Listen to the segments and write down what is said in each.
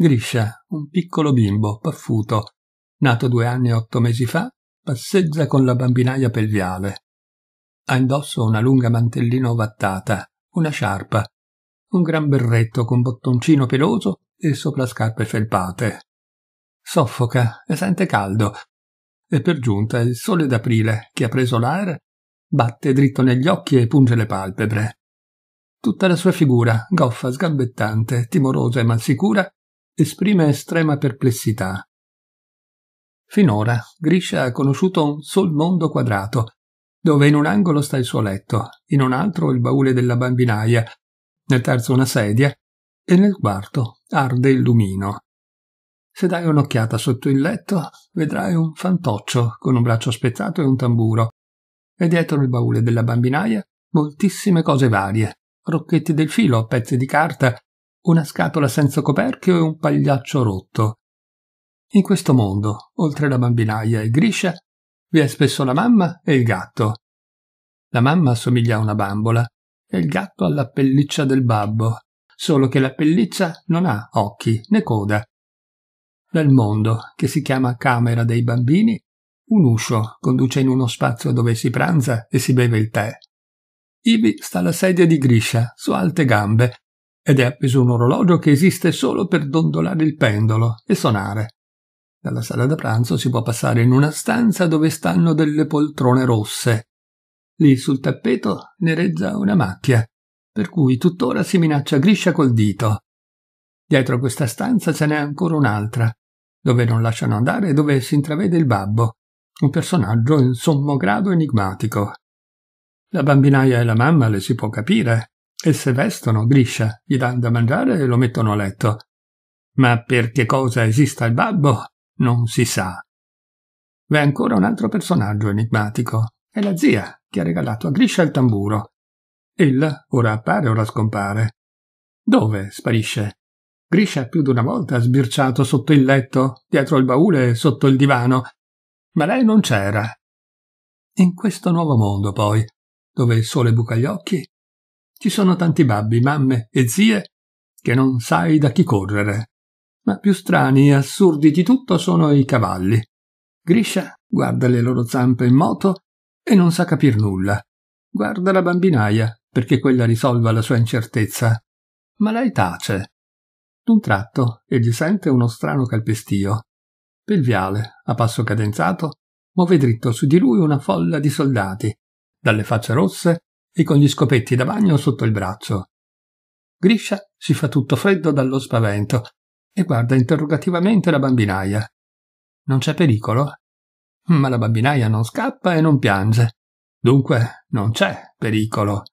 Griscia, un piccolo bimbo, paffuto, nato due anni e otto mesi fa, passeggia con la bambinaia viale. Ha indosso una lunga mantellina ovattata, una sciarpa, un gran berretto con bottoncino peloso e sopra scarpe felpate. Soffoca e sente caldo, e per giunta il sole d'aprile, che ha preso l'aere, batte dritto negli occhi e punge le palpebre. Tutta la sua figura, goffa, sgambettante, timorosa e malsicura, esprime estrema perplessità. Finora Grisha ha conosciuto un sol mondo quadrato, dove in un angolo sta il suo letto, in un altro il baule della bambinaia, nel terzo una sedia e nel quarto arde il lumino. Se dai un'occhiata sotto il letto, vedrai un fantoccio con un braccio spezzato e un tamburo, e dietro il baule della bambinaia moltissime cose varie, rocchetti del filo, pezzi di carta, una scatola senza coperchio e un pagliaccio rotto. In questo mondo, oltre la bambinaia e Grisha, vi è spesso la mamma e il gatto. La mamma assomiglia a una bambola e il gatto alla pelliccia del babbo, solo che la pelliccia non ha occhi né coda. Nel mondo, che si chiama Camera dei bambini, un uscio conduce in uno spazio dove si pranza e si beve il tè. Ivi sta la sedia di Grisha, su alte gambe, ed è appeso un orologio che esiste solo per dondolare il pendolo e sonare. Dalla sala da pranzo si può passare in una stanza dove stanno delle poltrone rosse. Lì sul tappeto nereggia una macchia, per cui tuttora si minaccia Griscia col dito. Dietro questa stanza ce n'è ancora un'altra, dove non lasciano andare e dove si intravede il babbo, un personaggio in sommo grado enigmatico. La bambinaia e la mamma le si può capire, e se vestono Griscia, gli danno da mangiare e lo mettono a letto. Ma per che cosa esista il babbo non si sa. V'è ancora un altro personaggio enigmatico, è la zia che ha regalato a Griscia il tamburo. Ella ora appare, ora scompare. Dove sparisce? Griscia più di una volta ha sbirciato sotto il letto, dietro il baule e sotto il divano, ma lei non c'era. In questo nuovo mondo, poi, dove il sole buca gli occhi ci sono tanti babbi, mamme e zie che non sai da chi correre. Ma più strani e assurdi di tutto sono i cavalli. Griscia guarda le loro zampe in moto e non sa capir nulla. Guarda la bambinaia perché quella risolva la sua incertezza. Ma lei tace. D'un tratto egli sente uno strano calpestio. viale, a passo cadenzato, muove dritto su di lui una folla di soldati, dalle facce rosse e con gli scopetti da bagno sotto il braccio. Griscia si fa tutto freddo dallo spavento e guarda interrogativamente la bambinaia. Non c'è pericolo? Ma la bambinaia non scappa e non piange. Dunque non c'è pericolo.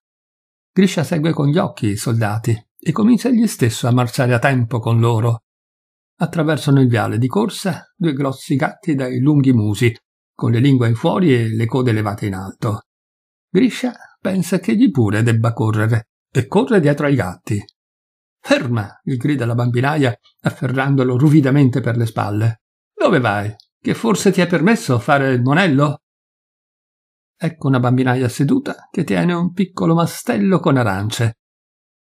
Griscia segue con gli occhi i soldati e comincia egli stesso a marciare a tempo con loro. Attraversano il viale di corsa due grossi gatti dai lunghi musi, con le lingue in fuori e le code levate in alto. Griscia pensa che egli pure debba correre e corre dietro ai gatti. Ferma! gli grida la bambinaia, afferrandolo ruvidamente per le spalle. Dove vai? Che forse ti è permesso fare il monello? Ecco una bambinaia seduta che tiene un piccolo mastello con arance.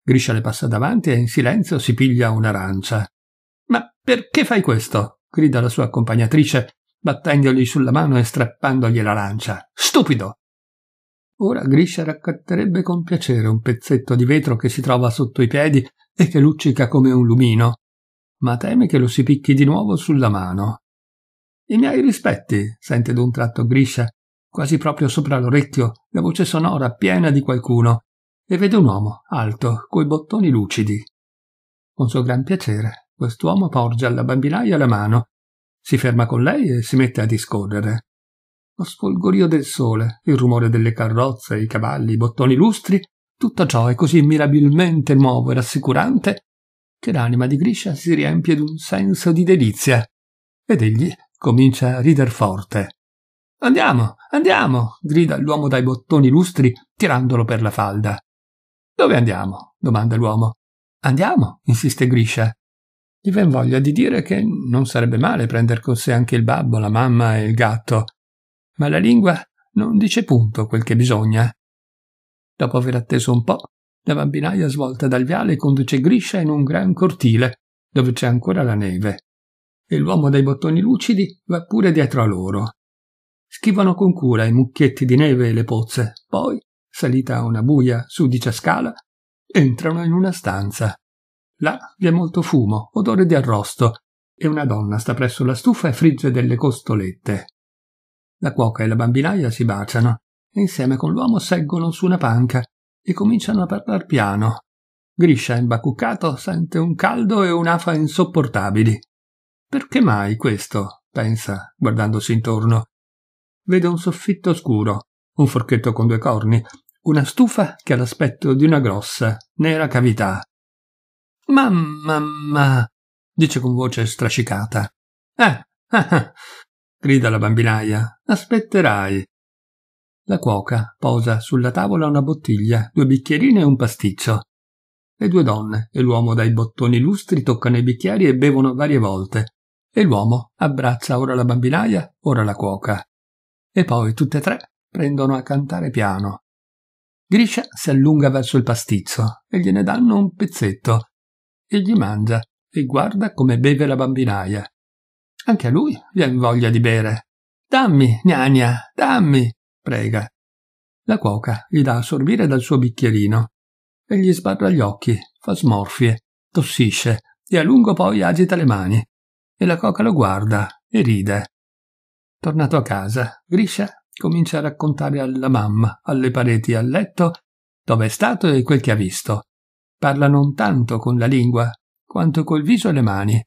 Griscia le passa davanti e in silenzio si piglia un'arancia. Ma perché fai questo? grida la sua accompagnatrice, battendogli sulla mano e strappandogli l'arancia. Stupido! Ora Griscia raccatterebbe con piacere un pezzetto di vetro che si trova sotto i piedi e che luccica come un lumino, ma teme che lo si picchi di nuovo sulla mano. I miei rispetti, sente d'un tratto Griscia, quasi proprio sopra l'orecchio, la voce sonora piena di qualcuno, e vede un uomo, alto, coi bottoni lucidi. Con suo gran piacere, quest'uomo porge alla bambinaia la mano, si ferma con lei e si mette a discorrere lo sfolgorio del sole, il rumore delle carrozze, i cavalli, i bottoni lustri, tutto ciò è così mirabilmente nuovo e rassicurante che l'anima di Griscia si riempie d'un senso di delizia ed egli comincia a rider forte. Andiamo, andiamo, grida l'uomo dai bottoni lustri tirandolo per la falda. Dove andiamo? domanda l'uomo. Andiamo, insiste Griscia. Gli ven voglia di dire che non sarebbe male prendere con sé anche il babbo, la mamma e il gatto, ma la lingua non dice punto quel che bisogna. Dopo aver atteso un po', la bambinaia svolta dal viale conduce Griscia in un gran cortile, dove c'è ancora la neve, e l'uomo dai bottoni lucidi va pure dietro a loro. Schivano con cura i mucchietti di neve e le pozze, poi, salita una buia sudicia scala, entrano in una stanza. Là vi è molto fumo, odore di arrosto, e una donna sta presso la stufa e frigge delle costolette. La cuoca e la bambinaia si baciano e insieme con l'uomo seggono su una panca e cominciano a parlar piano. Griscia, imbacuccato, sente un caldo e un'afa insopportabili. Perché mai questo? pensa, guardandosi intorno. Vede un soffitto scuro, un forchetto con due corni, una stufa che ha l'aspetto di una grossa, nera cavità. Mamma, mamma, dice con voce strascicata. Eh, ah, ah, grida la bambinaia. Aspetterai. La cuoca posa sulla tavola una bottiglia, due bicchierini e un pasticcio. Le due donne e l'uomo dai bottoni lustri toccano i bicchieri e bevono varie volte. E l'uomo abbraccia ora la bambinaia, ora la cuoca. E poi tutte e tre prendono a cantare piano. Griscia si allunga verso il pasticcio e gliene danno un pezzetto. Egli mangia e guarda come beve la bambinaia. Anche a lui viene voglia di bere. Dammi, gnagna, dammi, prega. La cuoca gli dà a sorbire dal suo bicchierino. e gli sbarra gli occhi, fa smorfie, tossisce e a lungo poi agita le mani. E la cuoca lo guarda e ride. Tornato a casa, Grisha comincia a raccontare alla mamma, alle pareti, al letto, dove è stato e quel che ha visto. Parla non tanto con la lingua, quanto col viso e le mani.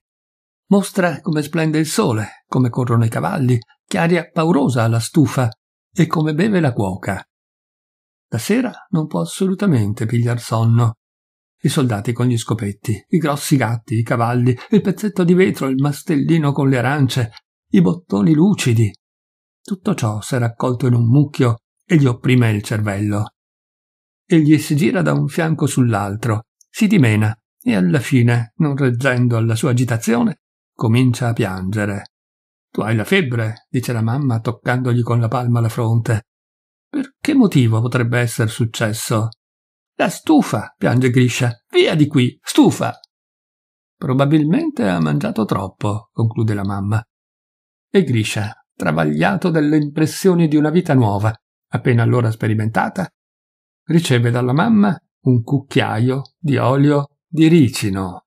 Mostra come splende il sole, come corrono i cavalli, che aria paurosa ha la stufa e come beve la cuoca. La sera non può assolutamente pigliar sonno. I soldati con gli scopetti, i grossi gatti, i cavalli, il pezzetto di vetro, il mastellino con le arance, i bottoni lucidi. Tutto ciò s'è raccolto in un mucchio e gli opprime il cervello. Egli si gira da un fianco sull'altro, si dimena e alla fine, non reggendo alla sua agitazione, Comincia a piangere. Tu hai la febbre, dice la mamma toccandogli con la palma la fronte. Per che motivo potrebbe essere successo? La stufa, piange Griscia. Via di qui, stufa! Probabilmente ha mangiato troppo, conclude la mamma. E Griscia, travagliato dalle impressioni di una vita nuova, appena allora sperimentata, riceve dalla mamma un cucchiaio di olio di ricino.